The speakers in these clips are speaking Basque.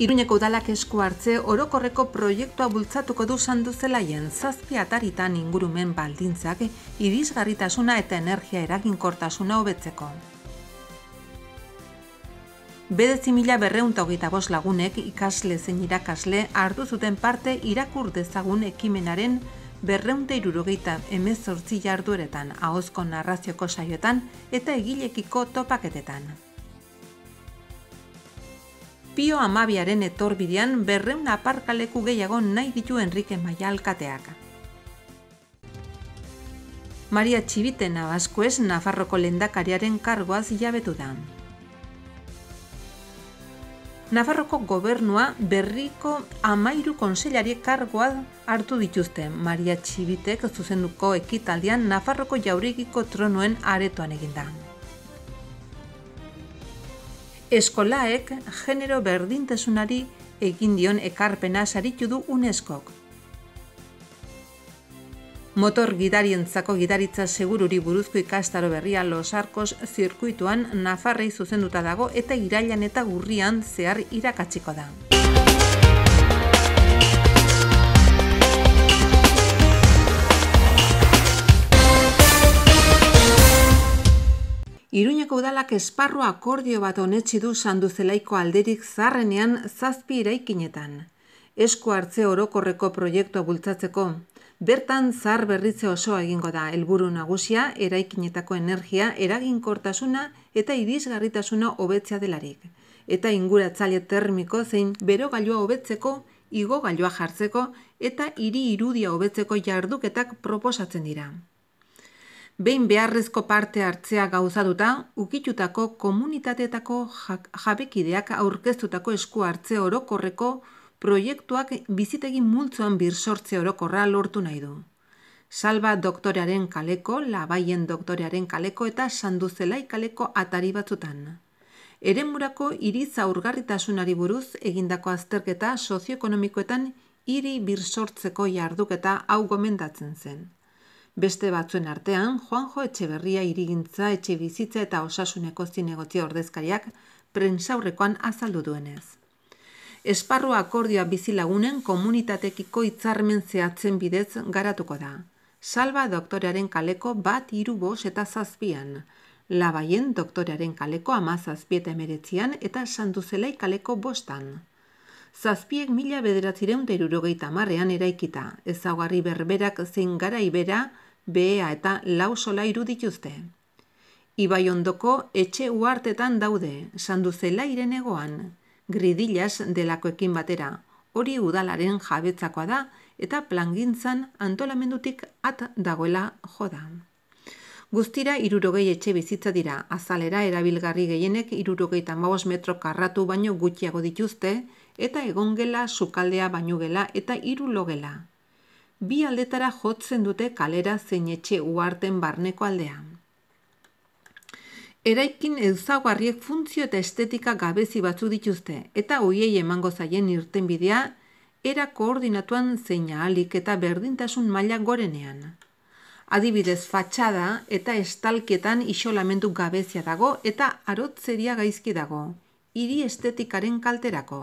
Iruñeko udalak esku hartze orokorreko proiektua bultzatuko du sanduzela zazpiataritan ataritan ingurumen baldintzak irisgarritasuna eta energia eraginkortasuna hobetzeko. Bedezi mila berreunta hogeita bos lagunek ikasle zein irakasle hartu zuten parte irakur dezagun ekimenaren berreunta irurogeita emezortzi jardueretan, ahozko narrazioko saioetan eta egilekiko topaketetan. Pio Amabiaren etorbidean berreun aparkaleku gehiago nahi ditu Enrique Maia Alkateak. Maria Txivite Navasko Nafarroko lendakariaren kargoaz jabetu da. Nafarroko gobernua berriko amairu konsellari kargoa hartu dituzte. Maria Txibitek zuzenduko ekitaldian Nafarroko jaurikiko tronuen aretoan egindan. Eskolaek genero berdintasunari egin dion ekarpena saritu du UNESCOk. Motor gidarientzako gidaritza segururi buruzko ikastaro berria Los Arcos zirkuituan Nafarrei zuzenduta dago eta irailan eta gurrian zehar irakatsiko da. Iruñeko udalak esparru akordio bat honetxi du sanduzelaiko alderik zarrenean zazpi eraikinetan. Esko hartze orokorreko proiektua bultzatzeko, bertan zar berritze osoa egingo da, helburu nagusia, eraikinetako energia, eraginkortasuna eta irisgarritasuna hobetzea delarik. Eta inguratzaile termiko zein bero galioa hobetzeko, igo galioa jartzeko eta hiri irudia hobetzeko jarduketak proposatzen dira behin beharrezko parte hartzea gauzatuta, ukitutako komunitateetako jabekideak aurkeztutako esku hartze orokorreko proiektuak bizitegi multzoan birsortze orokorra lortu nahi du. Salba doktorearen kaleko, labaien doktorearen kaleko eta sanduzelai kaleko atari batzutan. Eremurako hiri buruz egindako azterketa sozioekonomikoetan hiri birsortzeko jarduketa hau gomendatzen zen. Beste batzuen artean, Juanjo Etxeberria irigintza etxe bizitza eta osasuneko zinegotzi ordezkariak prensaurrekoan azaldu duenez. Esparru akordioa bizilagunen komunitatekiko hitzarmen zehatzen bidez garatuko da. Salba doktorearen kaleko bat iru eta zazpian. Labaien doktorearen kaleko ama zazpieta emeretzian eta sanduzelaik kaleko bostan. Zazpiek mila bederatzireun derurogeita marrean eraikita, ezaugarri berberak zein gara ibera, behea eta lau irudituzte. Ibai ondoko etxe uartetan daude, sandu zela irenegoan, gridillas delakoekin batera, hori udalaren jabetzakoa da eta plangintzan antolamendutik at dagoela joda. Guztira irurogei etxe bizitza dira, azalera erabilgarri gehienek irurogei tamabos metro karratu baino gutxiago dituzte, eta egongela, sukaldea baino gela eta irulogela bi aldetara jotzen dute kalera zein etxe uarten barneko aldean. Eraikin ezaguarriek funtzio eta estetika gabezi batzu dituzte, eta hoiei emango zaien irten bidea, era koordinatuan zeina alik eta berdintasun maila gorenean. Adibidez fatxada eta estalketan isolamentu gabezia dago eta arotzeria gaizki dago, hiri estetikaren kalterako.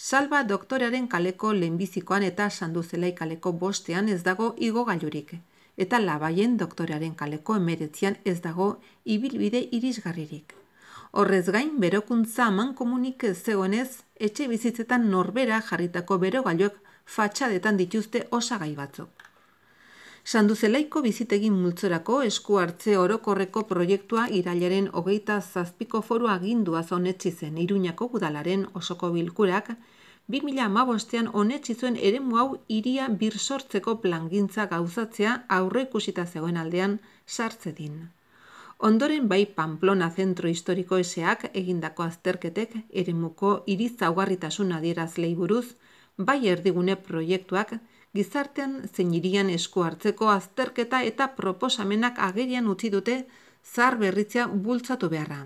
Salba doktorearen kaleko lehenbizikoan eta sandu kaleko bostean ez dago igo gailurik. Eta labaien doktorearen kaleko emeretzean ez dago ibilbide irisgarririk. Horrez gain, berokuntza aman komunik zegoenez, etxe bizitzetan norbera jarritako berogailuak fatxadetan dituzte osagai batzuk. Sanduzelaiko bizitegin multzorako esku hartze orokorreko proiektua irailaren hogeita zazpiko foru agindua zonetsi zen Iruñako gudalaren osoko bilkurak, 2000 amabostean honetsi zuen ere hau iria birsortzeko plangintza gauzatzea aurreikusita zegoen aldean din. Ondoren bai Pamplona Zentro Historiko Eseak egindako azterketek eremuko iriz zaugarritasun adierazlei buruz, bai erdigune proiektuak gizartean zein irian esku hartzeko azterketa eta proposamenak agerian utzi dute zar berritzea bultzatu beharra.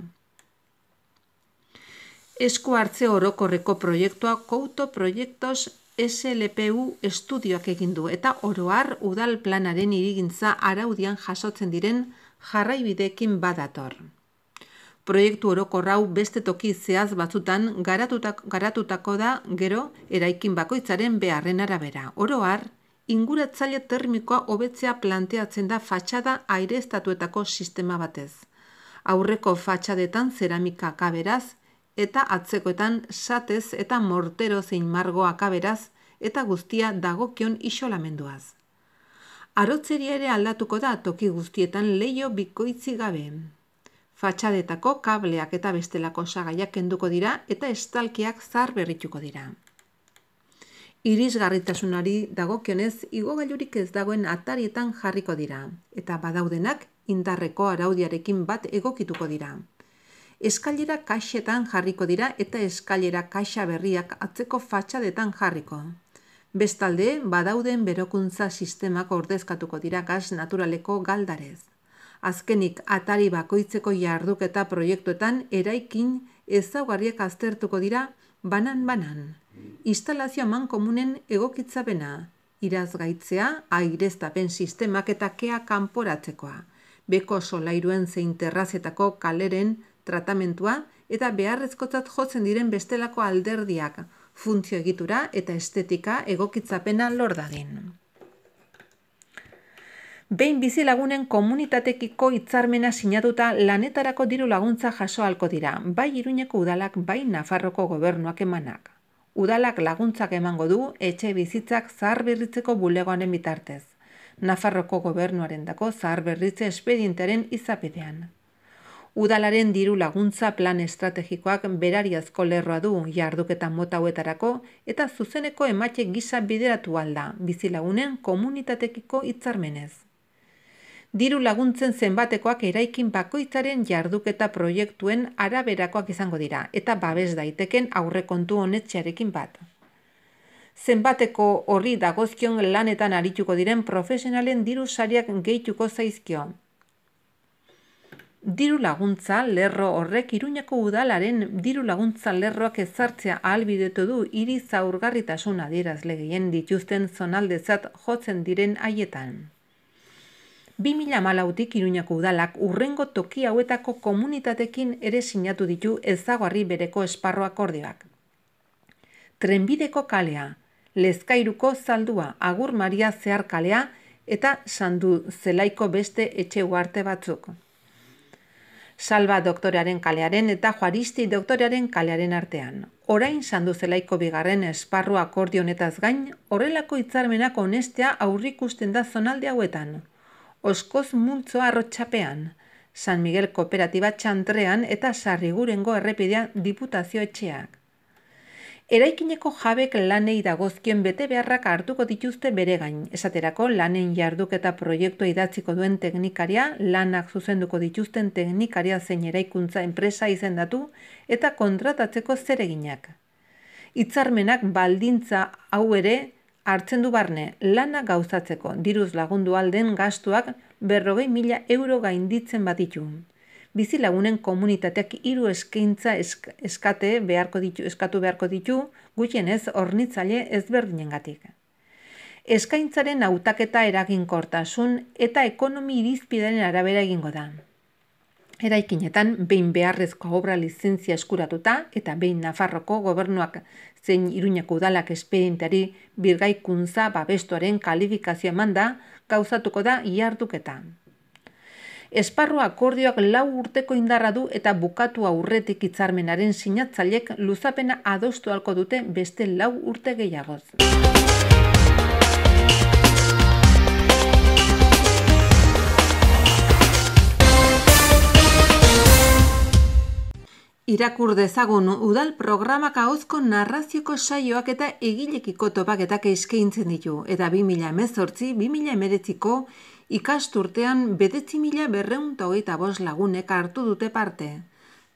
Esku hartze orokorreko proiektua kouto Proiektos SLPU estudioak egin du eta oroar udal planaren irigintza araudian jasotzen diren jarraibidekin badator. Proiektu orokorrau beste toki zehaz batzutan garatutak, garatutako da gero eraikin bakoitzaren beharren arabera. Oro har, inguratzaile termikoa hobetzea planteatzen da fatxada aire estatuetako sistema batez. Aurreko fatxadetan zeramika kaberaz eta atzekoetan satez eta mortero zein margoa kaberaz eta guztia dagokion isolamenduaz. Arotzeria ere aldatuko da toki guztietan leio bikoitzi gabeen fatxadetako kableak eta bestelako sagaiak kenduko dira eta estalkiak zar berrituko dira. Irisgarritasunari dagokionez igogailurik ez dagoen atarietan jarriko dira eta badaudenak indarreko araudiarekin bat egokituko dira. Eskailera kaxetan jarriko dira eta eskailera kaixa berriak atzeko fatxadetan jarriko. Bestalde, badauden berokuntza sistemak ordezkatuko dira gaz naturaleko galdarez. Azkenik, atari bakoitzeko jarduketa proiektuetan eraikin ezaugarriak aztertuko dira banan-banan. Instalazio man komunen egokitzapena, irazgaitzea, airestapen sistemak eta kea kanporatzekoa, beko solairuen zein terrazetako kaleren tratamentua eta beharrezkotzat jotzen diren bestelako alderdiak, funtzio egitura eta estetika egokitzapena lordagin behin bizi lagunen komunitatekiko hitzarmena sinatuta lanetarako diru laguntza jaso alko dira, bai Iruñeko udalak bai Nafarroko gobernuak emanak. Udalak laguntzak emango du etxe bizitzak zaharberritzeko bulegoaren bitartez. Nafarroko gobernuaren dako zaharberritze espedientaren izapedean. Udalaren diru laguntza plan estrategikoak berariazko lerroa du jarduketan mota huetarako eta zuzeneko emate gisa bideratu alda, bizilagunen komunitatekiko hitzarmenez diru laguntzen zenbatekoak eraikin bakoitzaren jarduketa proiektuen araberakoak izango dira, eta babes daiteken aurrekontu honetxearekin bat. Zenbateko horri dagozkion lanetan arituko diren profesionalen diru sariak gehituko zaizkio. Diru laguntza lerro horrek iruñako udalaren diru laguntza lerroak ezartzea ahalbidetu du iri zaurgarritasuna dirazlegien dituzten zonaldezat jotzen diren haietan. 2000 malautik iruñako udalak urrengo toki hauetako komunitatekin ere sinatu ditu ezagarri bereko esparro akordioak. Trenbideko kalea, lezkairuko zaldua, agur maria zehar kalea eta sandu zelaiko beste etxe uarte batzuk. Salba doktorearen kalearen eta juaristi doktorearen kalearen artean. Orain sandu zelaiko bigarren esparru akordionetaz gain, horrelako itzarmenako onestea aurrikusten da zonalde hauetan oskoz multzo arrotxapean, San Miguel Kooperatiba txantrean eta sarrigurengo errepidean diputazio etxeak. Eraikineko jabek lanei dagozkien bete beharrak hartuko dituzte bere gain, esaterako lanen jarduketa eta proiektua idatziko duen teknikaria, lanak zuzenduko dituzten teknikaria zein eraikuntza enpresa izendatu eta kontratatzeko zereginak. Itzarmenak baldintza hau ere hartzen du barne lana gauzatzeko diruz lagundu alden gastuak berrogei mila euro gainditzen baditu. Bizi lagunen komunitateak hiru eskaintza eskate beharko ditu eskatu beharko ditu ez hornitzaile ezberdinengatik. Eskaintzaren hautaketa eraginkortasun eta ekonomi irizpidearen arabera egingo da eraikinetan behin beharrezko obra lizentzia eskuratuta eta behin Nafarroko gobernuak zein Iruñako udalak espedientari birgaikuntza babestuaren kalifikazio emanda gauzatuko da iarduketa. Esparru akordioak lau urteko indarra du eta bukatu aurretik hitzarmenaren sinatzailek luzapena adostu alko dute beste lau urte gehiagoz. Irakur dezagun udal programak ahozko narrazioko saioak eta egilekiko topaketak eskaintzen ditu eta 2018-2019ko ikasturtean bedetzi mila berreun togeita bos lagunek hartu dute parte.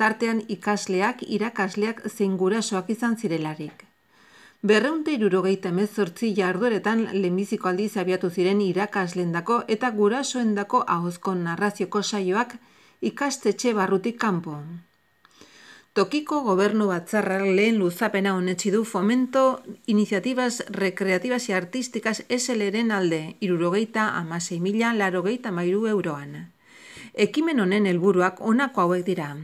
Tartean ikasleak, irakasleak zein gurasoak izan zirelarik. Berreunte irurogeita mezortzi jardueretan lehenbiziko aldiz zabiatu ziren irakaslendako eta gurasoendako ahozko narrazioko saioak ikastetxe barrutik kanpo. Tokiko gobernu batzarra lehen luzapena honetzi du fomento iniziatibas rekreatibas e artistikas eseleren alde, irurogeita amasei larogeita mairu euroan. Ekimen honen helburuak honako hauek dira.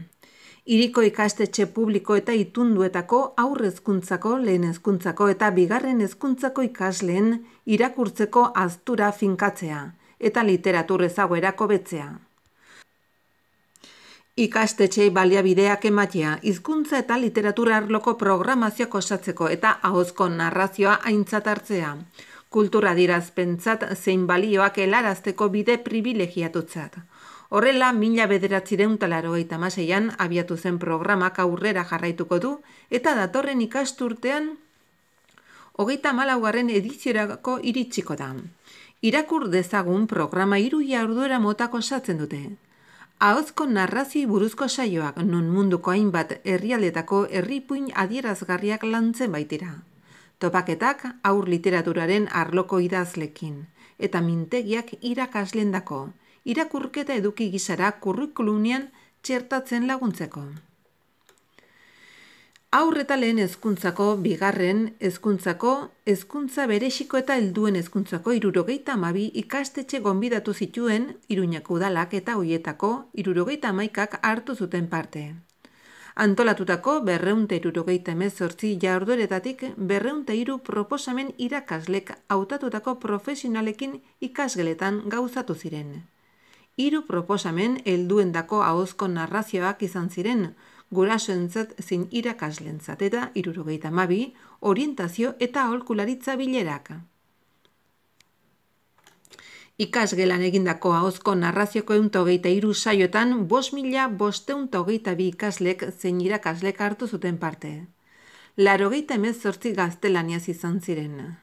Iriko ikastetxe publiko eta itunduetako aurrezkuntzako, lehen hezkuntzako eta bigarren hezkuntzako ikasleen irakurtzeko aztura finkatzea eta literatur ezagoerako betzea. Ikastetxei baliabideak ematea, hizkuntza eta literatura arloko programazioak osatzeko eta ahozko narrazioa aintzat hartzea. Kultura dirazpentsat zein balioak helarazteko bide privilegiatutzat. Horrela, mila bederatzi deuntalaro eta maseian abiatu zen programak aurrera jarraituko du eta datorren ikasturtean hogeita malauaren edizierako iritsiko da. Irakur dezagun programa iruia urduera motako osatzen dute. Ahozko narrazi buruzko saioak non munduko hainbat herrialdetako herripuin adierazgarriak lantzen baitira. Topaketak aur literaturaren arloko idazlekin eta mintegiak irakaslendako, irakurketa eduki gizara kurrikulunean txertatzen laguntzeko aurreta lehen hezkuntzako bigarren hezkuntzako hezkuntza berexiko eta helduen hezkuntzako hirurogeita hamabi ikastetxe gonbidatu zituen Iruñako udalak eta hoietako hirurogeita hamaikak hartu zuten parte. Antolatutako berreunte irurogeita emezortzi jaurdoretatik berreunte hiru proposamen irakaslek hautatutako profesionalekin ikasgeletan gauzatu ziren. Hiru proposamen helduendako ahozko narrazioak izan ziren, gurasoentzat zein irakaslentzat eta irurogeita mabi, orientazio eta aholkularitza bileraka. Ikasgelan egindako ahozko narrazioko hogeita iru saioetan, bos mila hogeita bi ikaslek zein irakaslek hartu zuten parte. Larogeita emez sortzi gaztelaniaz izan ziren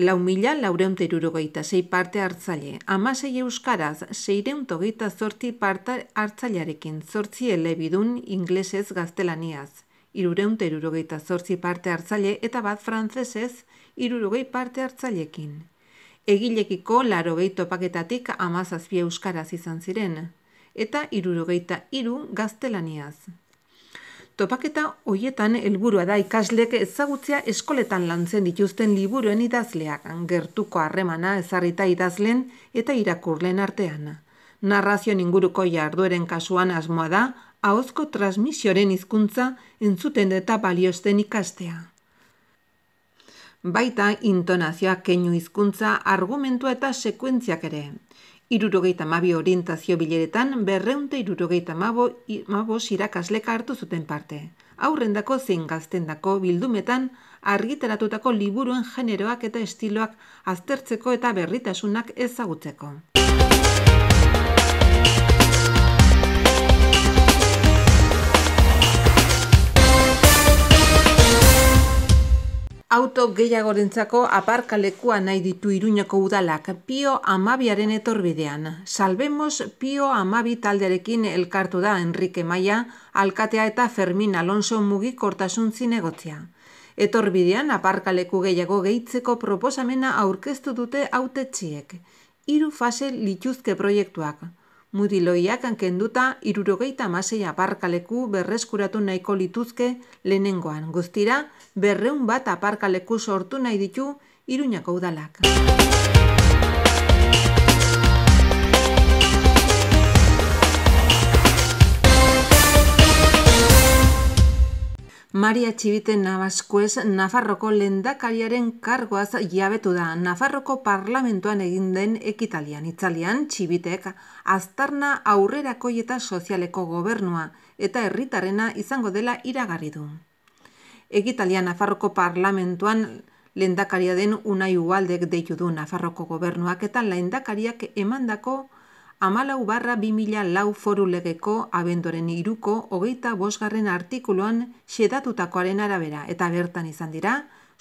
lau mila laureunt erurogeita zei parte hartzale, amasei euskaraz, zeireunt ogeita zorti parte hartzalearekin, zortzi elebidun inglesez gaztelaniaz, irureunt erurogeita zortzi parte hartzale eta bat frantzesez, irurogei parte hartzailekin. Egilekiko laro paketatik topaketatik amazazpia euskaraz izan ziren, eta irurogeita iru gaztelaniaz. Topaketa hoietan helburua da ikasleek ezagutzea eskoletan lantzen dituzten liburuen idazleak, gertuko harremana ezarrita idazlen eta irakurlen artean. Narrazio inguruko jardueren kasuan asmoa da, ahozko transmisioren hizkuntza entzuten eta baliosten ikastea. Baita intonazioa keinu hizkuntza argumentua eta sekuentziak ere. Irurogeita mabi orientazio bileretan berreunte irurogeita mabo, mabo hartu zuten parte. Aurrendako zein gaztendako bildumetan argitaratutako liburuen generoak eta estiloak aztertzeko eta berritasunak ezagutzeko. Auto gehiagorentzako aparkalekua nahi ditu iruñako udalak Pio Amabiaren etorbidean. Salbemos Pio Amabi taldearekin elkartu da Enrique Maia, Alkatea eta Fermin Alonso mugi kortasun zinegotzia. Etorbidean aparkaleku gehiago gehitzeko proposamena aurkeztu dute autetxiek. Hiru fase lituzke proiektuak mudiloiak ankenduta irurogeita amasei aparkaleku berreskuratu nahiko lituzke lehenengoan. Guztira, berreun bat aparkaleku sortu nahi ditu iruñako udalak. Maria Txibite Navaskuez Nafarroko lendakariaren kargoaz jabetu da Nafarroko parlamentuan egin den ekitalian. Itzalian Txibitek aztarna aurrerako eta sozialeko gobernua eta herritarena izango dela iragarri du. Ekitalian Nafarroko parlamentuan lendakaria den Unai Ubaldek deitu du Nafarroko gobernuak eta lendakariak emandako amalau barra mila lau foru legeko abendoren iruko hogeita bosgarren artikuluan xedatutakoaren arabera eta bertan izan dira,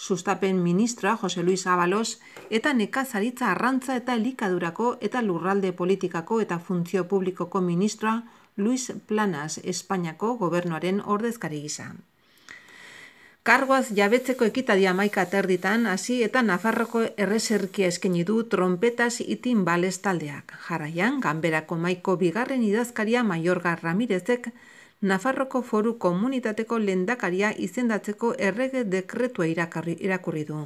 sustapen ministroa Jose Luis Abalos eta nekazaritza arrantza eta elikadurako eta lurralde politikako eta funtzio publikoko ministroa Luis Planas Espainiako gobernuaren ordezkari gizan. Kargoaz jabetzeko ekitadia maika aterditan, hasi eta Nafarroko erreserkia eskeni du trompetas itin bales taldeak. Jarraian, ganberako maiko bigarren idazkaria Maiorga Ramirezek, Nafarroko foru komunitateko lendakaria izendatzeko errege dekretua irakarri, irakurri du.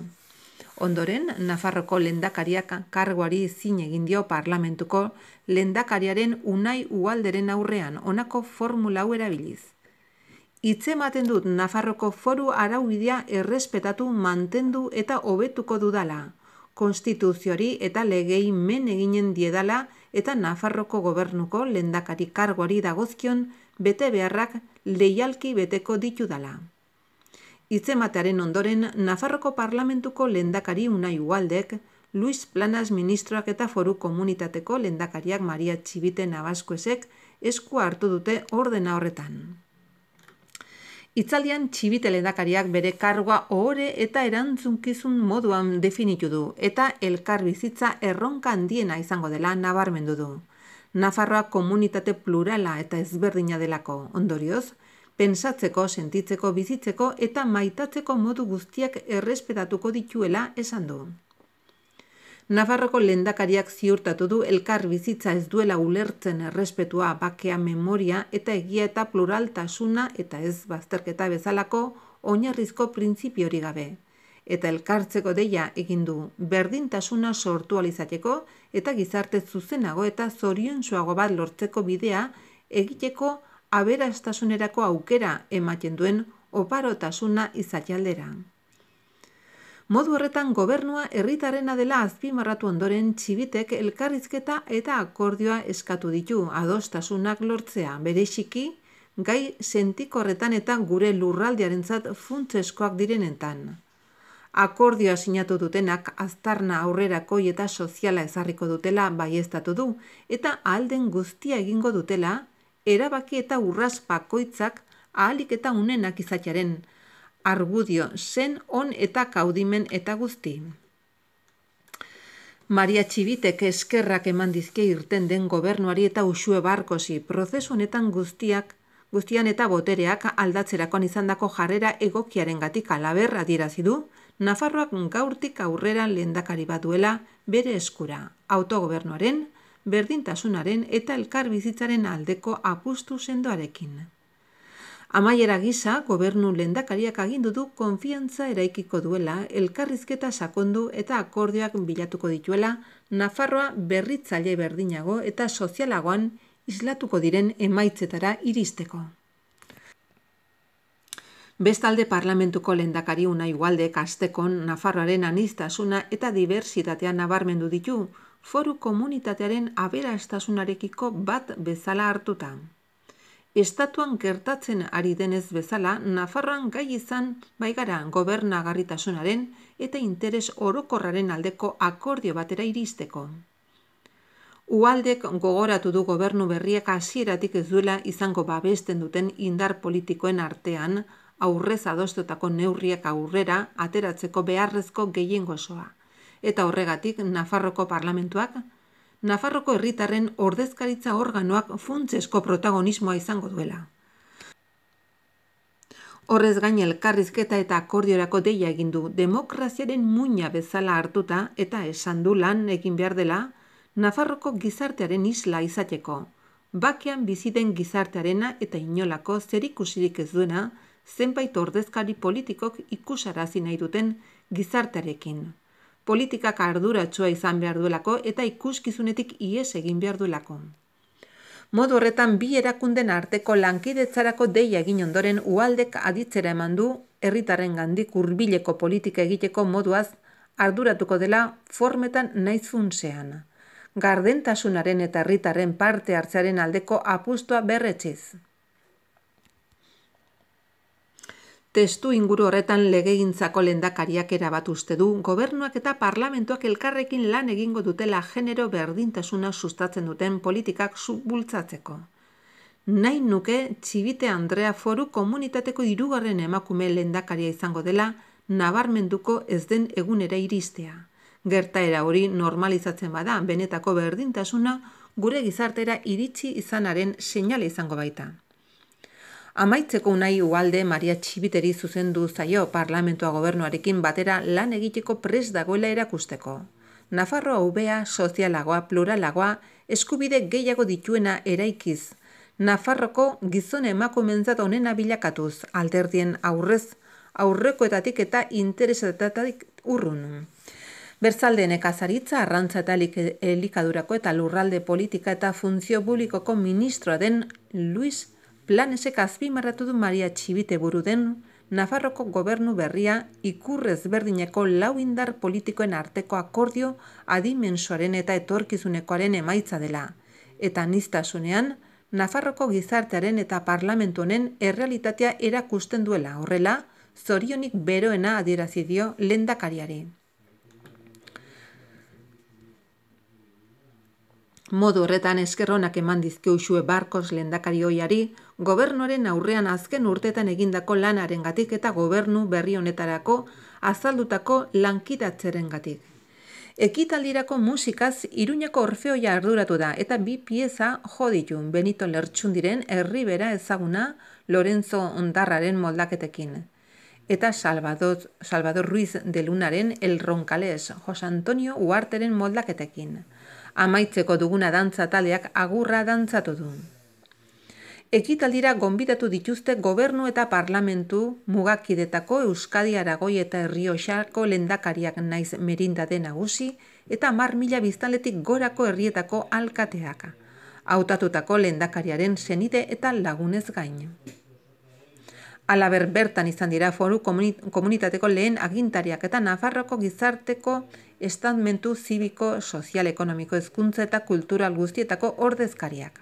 Ondoren, Nafarroko lendakariak kargoari zin egin dio parlamentuko lendakariaren unai ualderen aurrean, onako formula erabiliz itzematen dut Nafarroko foru araubidea errespetatu mantendu eta hobetuko dudala. Konstituziori eta legei men eginen diedala eta Nafarroko gobernuko lendakari kargori dagozkion bete beharrak leialki beteko ditu dala. Itzematearen ondoren, Nafarroko parlamentuko lendakari unai ualdek, Luis Planas ministroak eta foru komunitateko lendakariak Maria Txibite Nabaskoesek esku hartu dute ordena horretan. Itzaldian txibite lehendakariak bere kargoa ohore eta erantzunkizun moduan definitu du eta elkar bizitza erronka handiena izango dela nabarmendu du. Nafarroa komunitate plurala eta ezberdina delako, ondorioz, pensatzeko, sentitzeko, bizitzeko eta maitatzeko modu guztiak errespetatuko dituela esan du. Nafarroko lendakariak ziurtatu du elkar bizitza ez duela ulertzen errespetua bakea memoria eta egia eta pluraltasuna eta ez bazterketa bezalako oinarrizko printzipiori gabe. Eta elkartzeko deia egin du berdintasuna sortu alizateko eta gizarte zuzenago eta zorion suago bat lortzeko bidea egiteko aberastasunerako aukera ematen duen oparotasuna izatialdera. Modu horretan gobernua herritarena dela azpimarratu ondoren txibitek elkarrizketa eta akordioa eskatu ditu adostasunak lortzea Bereziki gai sentikorretan eta gure lurraldiarentzat funtzeskoak direnetan. Akordioa sinatu dutenak aztarna aurrerakoi eta soziala ezarriko dutela baiestatu du eta alden guztia egingo dutela erabaki eta urraspakoitzak ahalik eta unenak izatearen, argudio zen on eta kaudimen eta guzti. Maria Txibitek eskerrak eman dizke irten den gobernuari eta usue barkosi prozesu honetan guztiak guztian eta botereak aldatzerakoan izandako jarrera egokiarengatik alaber adierazi du Nafarroak gaurtik aurrera lehendakari bat duela bere eskura autogobernuaren berdintasunaren eta elkarbizitzaren aldeko apustu sendoarekin Amaiera gisa, gobernu lehendakariak agindu du konfiantza eraikiko duela, elkarrizketa sakondu eta akordioak bilatuko dituela, Nafarroa berritzaile berdinago eta sozialagoan islatuko diren emaitzetara iristeko. Bestalde parlamentuko lehendakari una igualde kastekon Nafarroaren anistasuna eta diversitatea nabarmendu ditu, foru komunitatearen aberastasunarekiko bat bezala hartuta estatuan gertatzen ari denez bezala, Nafarroan gai izan baigara goberna eta interes orokorraren aldeko akordio batera iristeko. Ualdek gogoratu du gobernu berriak hasieratik ez duela izango babesten duten indar politikoen artean, aurrez adostotako neurriak aurrera ateratzeko beharrezko gehiengosoa. Eta horregatik, Nafarroko parlamentuak, Nafarroko herritarren ordezkaritza organoak funtzesko protagonismoa izango duela. Horrez gain elkarrizketa eta akordiorako deia egin du, demokraziaren muina bezala hartuta eta esan du lan egin behar dela, Nafarroko gizartearen isla izateko, bakean den gizartearena eta inolako zerikusirik ez duena, zenbait ordezkari politikok ikusarazi nahi duten gizartarekin politikak arduratsua izan behar duelako eta ikuskizunetik ies egin behar duelako. Modu horretan bi erakunden arteko lankidetzarako deia egin ondoren ualdek aditzera eman du herritarren gandik urbileko politika egiteko moduaz arduratuko dela formetan naiz funtzean. Gardentasunaren eta herritarren parte hartzearen aldeko apustua berretziz. Testu inguru horretan legegintzako lendakariak erabat uste du, gobernuak eta parlamentuak elkarrekin lan egingo dutela genero berdintasuna sustatzen duten politikak subbultzatzeko. Nahi nuke, txibite Andrea Foru komunitateko irugarren emakume lendakaria izango dela, nabarmenduko ez den egunera iristea. Gertaera hori normalizatzen bada, benetako berdintasuna, gure gizartera iritsi izanaren seinale izango baita. Amaitzeko nahi ualde Maria Txibiteri zuzendu zaio parlamentua gobernuarekin batera lan egiteko pres dagoela erakusteko. Nafarroa ubea, sozialagoa, pluralagoa, eskubide gehiago dituena eraikiz. Nafarroko gizon emako mentzat honena bilakatuz, alderdien aurrez, aurrekoetatik eta interesetatik urrun. Bertzalde nekazaritza arrantza eta elikadurako eta lurralde politika eta funtzio publikoko ministroa den Luis Plan esek azpimarratu du Maria Txibite buru den, Nafarroko gobernu berria ikurrez berdineko lau indar politikoen arteko akordio adimensuaren eta etorkizunekoaren emaitza dela. Eta niztasunean, Nafarroko gizartearen eta parlamentonen errealitatea erakusten duela horrela, zorionik beroena adierazi dio lendakariari. Modu horretan eskerronak eman dizkeusue barkos lendakari hoiari, gobernoren aurrean azken urtetan egindako lanaren gatik eta gobernu berri honetarako azaldutako lankidatzeren gatik. Ekitaldirako musikaz Iruñako Orfeoia arduratu da eta bi pieza jo Benito Lertxundiren herribera ezaguna Lorenzo Ondarraren moldaketekin eta Salvador, Salvador Ruiz de Lunaren El Roncalés, José Antonio Huarteren moldaketekin amaitzeko duguna dantza taleak agurra dantzatu du. Ekitaldira gonbidatu dituzte gobernu eta parlamentu mugakidetako Euskadi Aragoi eta Herrioxako lendakariak naiz merindade nagusi eta mar mila biztaletik gorako herrietako alkateaka, hautatutako lendakariaren senide eta lagunez gaino. Alaber bertan izan dira foru komunitateko lehen agintariak eta Nafarroko gizarteko estatmentu zibiko, sozial, ekonomiko, ezkuntza eta kultural guztietako ordezkariak.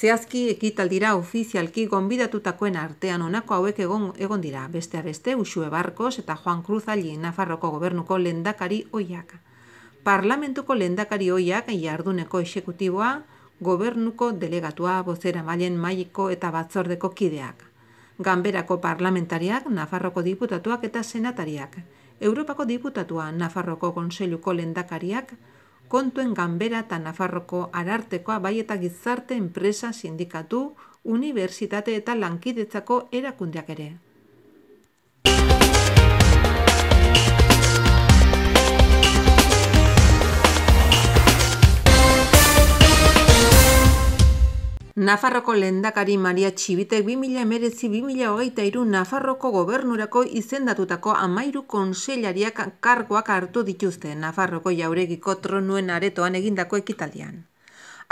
Zehazki ekitaldira ofizialki gonbidatutakoen artean onako hauek egon, egon dira. Bestea beste, Usue Barkos eta Juan Cruz Ali Nafarroko gobernuko lendakari oiak. Parlamentuko lendakari oiak jarduneko esekutiboa, gobernuko delegatua bozera mailen mailiko eta batzordeko kideak. Ganberako parlamentariak, Nafarroko diputatuak eta senatariak. Europako diputatua, Nafarroko konseluko lendakariak, kontuen Ganbera eta Nafarroko arartekoa bai eta gizarte enpresa sindikatu, unibertsitate eta lankidetzako erakundeak ere. Nafarroko lehendakari Maria Txibitek 2008-2008 Nafarroko gobernurako izendatutako amairu konselariak kargoak hartu dituzte Nafarroko jauregiko tronuen aretoan egindako ekitaldian.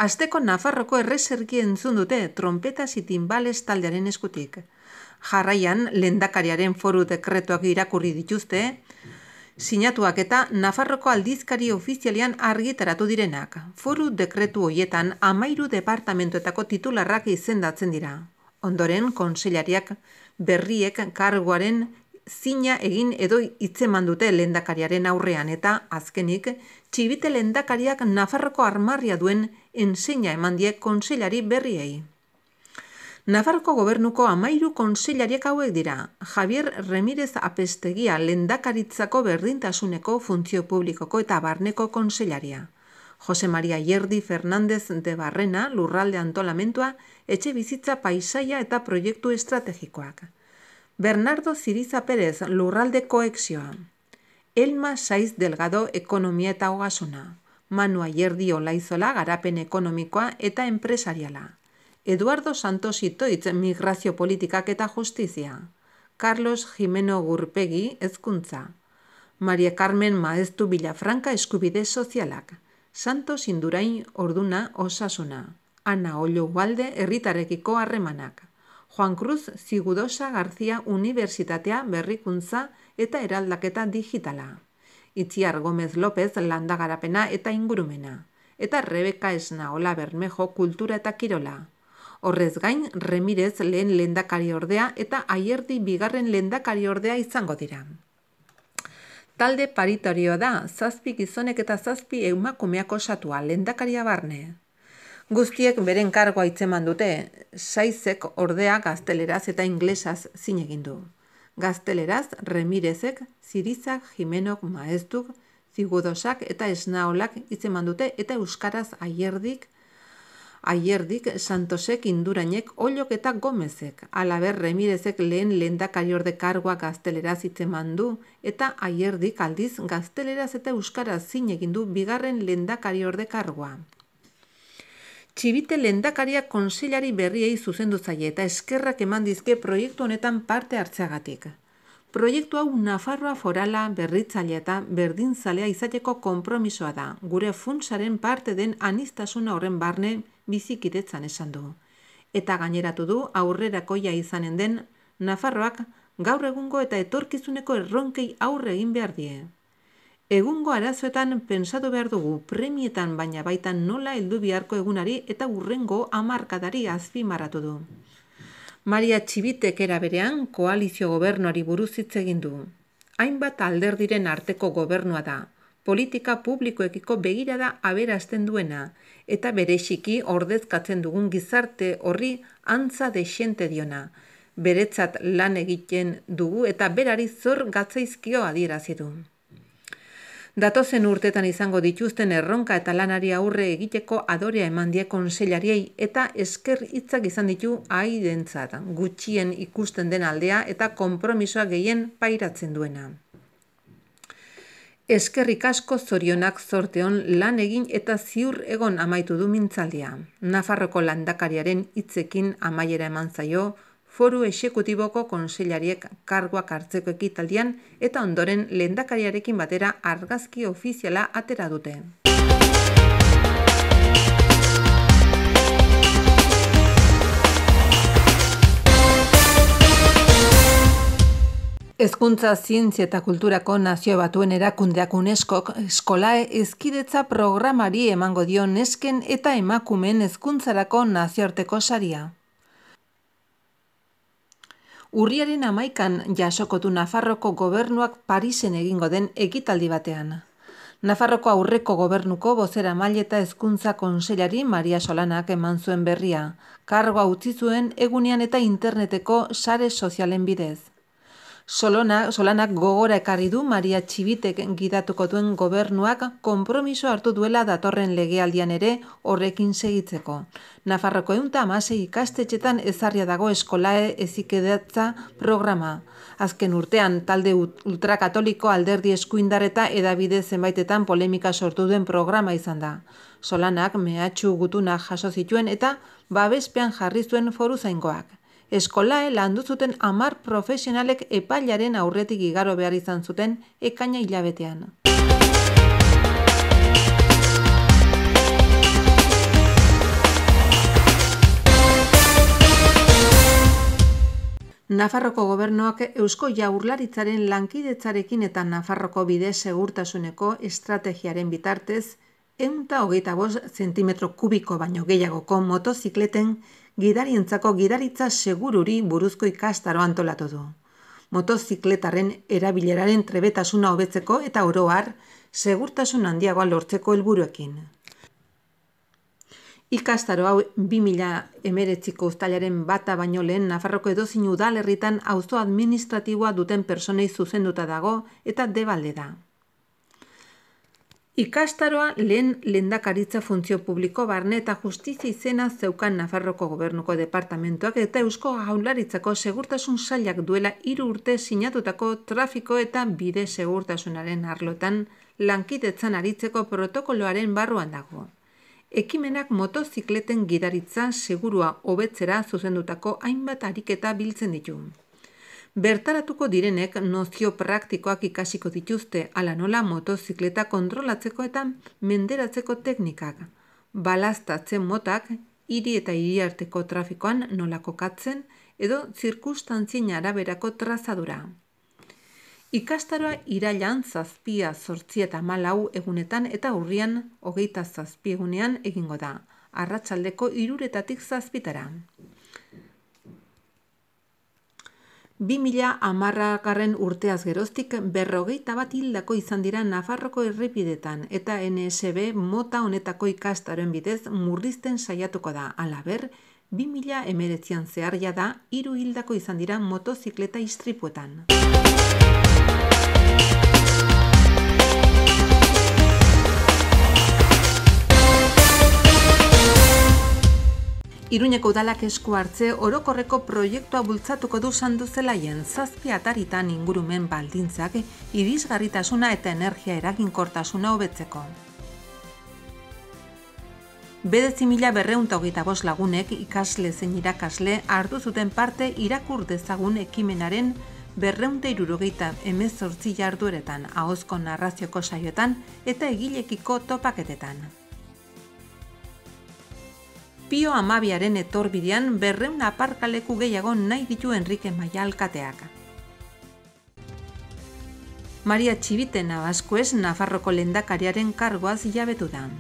Azteko Nafarroko errezerki entzun dute trompeta zitin timbales taldearen eskutik. Jarraian, lehendakariaren foru dekretuak irakurri dituzte, sinatuak eta Nafarroko aldizkari ofizialian argitaratu direnak. Foru dekretu hoietan amairu departamentoetako titularrak izendatzen dira. Ondoren, konsellariak berriek kargoaren zina egin edo itzeman dute lendakariaren aurrean eta azkenik, txibite lendakariak Nafarroko armarria duen enseina eman die konsellari berriei. Nafarroko gobernuko amairu konsilariak hauek dira, Javier Remirez Apestegia lendakaritzako berdintasuneko funtzio publikoko eta barneko konsilaria. Jose María Ierdi Fernández de Barrena, lurralde antolamentua, etxe bizitza paisaia eta proiektu estrategikoak. Bernardo Ziriza Pérez, lurralde koeksioa. Elma Saiz Delgado, ekonomia eta hogasuna. Manu Yerdi Olaizola, garapen ekonomikoa eta empresariala. Eduardo Santos Itoitz migrazio politikak eta justizia. Carlos Jimeno Gurpegi ezkuntza. Maria Carmen Maeztu Bilafranca eskubide sozialak. Santos Indurain Orduna Osasuna. Ana Ollo Gualde erritarekiko harremanak. Juan Cruz Zigudosa García Unibertsitatea berrikuntza eta eraldaketa digitala. Itziar Gomez López landagarapena eta ingurumena. Eta Rebeka Esnaola Bermejo kultura eta kirola. Horrez gain, Remirez lehen lendakari ordea eta aierdi bigarren lendakari ordea izango dira. Talde paritorio da, zazpi gizonek eta zazpi emakumeak osatua, lendakaria barne. Guztiek beren kargoa itzeman dute, saizek ordea gazteleraz eta inglesaz zinegindu. du. Gazteleraz, remirezek, zirizak, jimenok, maestuk, zigudosak eta esnaolak itzeman dute eta euskaraz aierdik Aierdik Santosek indurainek Ollok eta Gomezek, alaber Remirezek lehen lendakari aiorde kargoa gazteleraz itzeman du, eta aierdik aldiz gazteleraz eta euskara zin du bigarren lendakari aiorde kargoa. Txibite lendakaria konsilari berriei zuzendu zaie eta eskerrak eman dizke proiektu honetan parte hartzeagatik. Proiektu hau Nafarroa forala berritzalea eta berdintzalea izateko konpromisoa da. Gure funtsaren parte den anistasuna horren barne bizikiretzan esan du. Eta gaineratu du aurrerakoia izanen den Nafarroak gaur egungo eta etorkizuneko erronkei aurre egin behar die. Egungo arazoetan pentsatu behar dugu premietan baina baitan nola heldu biharko egunari eta urrengo hamarkadari azpimarratu du. Maria Txibitek berean koalizio gobernuari buruz hitz egin du. Hainbat alderdiren arteko gobernua da, politika publikoekiko begirada aberasten duena, eta bereziki ordezkatzen dugun gizarte horri antza desiente diona, beretzat lan egiten dugu eta berari zor gatzaizkio du datozen urtetan izango dituzten erronka eta lanari aurre egiteko adorea eman die konsellariei eta esker hitzak izan ditu aidentzat, gutxien ikusten den aldea eta konpromisoa gehien pairatzen duena. Eskerrik asko zorionak zorteon lan egin eta ziur egon amaitu du mintzaldia. Nafarroko landakariaren hitzekin amaiera eman zaio, foru esekutiboko konseilariek kargoak hartzeko ekitaldian eta ondoren lehendakariarekin batera argazki ofiziala atera dute. Hezkuntza Zientzia eta Kulturako Nazio Batuen Erakundeak UNESCOk eskolae ezkidetza programari emango dio nesken eta emakumeen hezkuntzarako nazioarteko saria urriaren amaikan jasokotu Nafarroko gobernuak Parisen egingo den ekitaldi batean. Nafarroko aurreko gobernuko bozera maile eta hezkuntza konselari Maria Solanak eman zuen berria, kargoa utzi zuen egunean eta interneteko sare sozialen bidez. Solona, Solanak gogora ekarri du Maria Txibitek gidatuko duen gobernuak konpromiso hartu duela datorren legealdian ere horrekin segitzeko. Nafarroko eunta amasei ikastetxetan ezarria dago eskolae ezikedatza programa. Azken urtean talde ultrakatoliko alderdi eskuindareta edabide zenbaitetan polemika sortu duen programa izan da. Solanak mehatxu gutuna jaso zituen eta babespean jarri zuen foru zaingoak. Eskolae landu zuten amar profesionalek epailaren aurretik igaro behar izan zuten ekaina hilabetean. Nafarroko gobernuak eusko jaurlaritzaren lankidetzarekin eta Nafarroko bide segurtasuneko estrategiaren bitartez, eunta hogeita bost zentimetro kubiko baino gehiagoko motozikleten gidarientzako gidaritza segururi buruzko ikastaro antolatu du. Motozikletaren erabileraren trebetasuna hobetzeko eta oro har segurtasun handiagoa lortzeko helburuekin. Ikastaro hau 2000 emeretziko ustalaren bata baino lehen Nafarroko edozin udalerritan auzo administratiboa duten personei zuzenduta dago eta debalde da. Ikastaroa lehen lendakaritza funtzio publiko barne eta justizi izena zeukan Nafarroko gobernuko departamentoak eta Eusko haularitzako segurtasun sailak duela hiru urte sinatutako trafiko eta bide segurtasunaren arlotan lankidetzan aritzeko protokoloaren barruan dago. Ekimenak motozikleten gidaritza segurua hobetzera zuzendutako hainbat ariketa biltzen ditu bertaratuko direnek nozio praktikoak ikasiko dituzte ala nola motozikleta kontrolatzeko eta menderatzeko teknikak, balastatzen motak, hiri eta hiri arteko trafikoan nola kokatzen edo zirkustantzin araberako trazadura. Ikastaroa irailan zazpia sortzi eta malau egunetan eta hurrian hogeita zazpiegunean egingo da, arratsaldeko iruretatik zazpitara. 2000 amarrakarren urteaz geroztik berrogeita bat hildako izan dira Nafarroko errepidetan eta NSB mota honetako ikastaren bidez murrizten saiatuko da. Alaber, 2000 emerezian zeharria da, iru hildako izan dira motozikleta istripuetan. Iruñeko udalak esku hartze orokorreko proiektua bultzatuko du sanduzelaien zazpi ataritan ingurumen baldintzak irisgarritasuna eta energia eraginkortasuna hobetzeko. Bedezi mila berreunta hogeita bost lagunek ikasle zein irakasle hartu zuten parte irakur dezagun ekimenaren berreunta irurogeita emezortzi jardueretan ahozko narrazioko saioetan eta egilekiko topaketetan. Pio Amabiaren etorbidean berreun aparkaleku gehiago nahi ditu Enrique Maia alkateaka. Maria Txibiten abasko Nafarroko lendakariaren kargoaz jabetu da.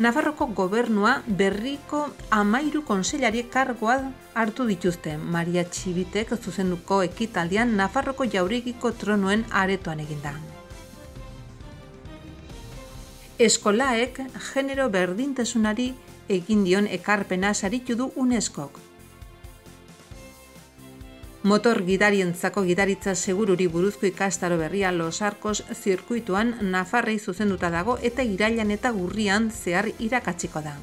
Nafarroko gobernua berriko amairu kontsellari kargoa hartu dituzte. Maria Txibitek zuzenduko ekitaldian Nafarroko jaurigiko tronuen aretoan egindan. Eskolaek genero berdintasunari egin dion ekarpena saritu du UNESCOk. Motor gidarientzako gidaritza segururi buruzko ikastaro berria Los Arcos zirkuituan Nafarrei zuzenduta dago eta irailan eta gurrian zehar irakatsiko da.